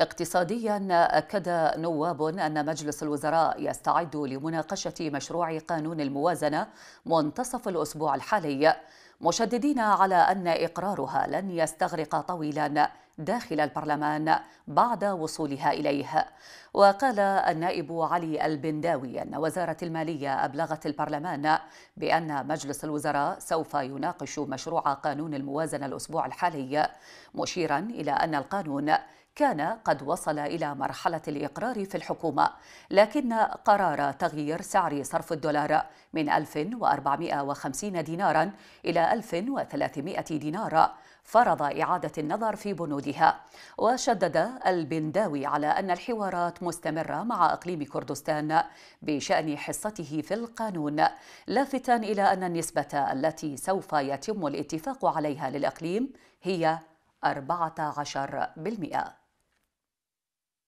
اقتصاديا أكد نواب أن مجلس الوزراء يستعد لمناقشة مشروع قانون الموازنة منتصف الأسبوع الحالي مشددين على أن إقرارها لن يستغرق طويلا داخل البرلمان بعد وصولها إليه وقال النائب علي البنداوي أن وزارة المالية أبلغت البرلمان بأن مجلس الوزراء سوف يناقش مشروع قانون الموازنة الأسبوع الحالي مشيرا إلى أن القانون كان قد وصل إلى مرحلة الإقرار في الحكومة لكن قرار تغيير سعر صرف الدولار من 1450 دينارا إلى 1300 دينار فرض إعادة النظر في بنودها وشدد البنداوي على أن الحوارات مستمرة مع إقليم كردستان بشأن حصته في القانون لافتا إلى أن النسبة التي سوف يتم الاتفاق عليها للإقليم هي 14%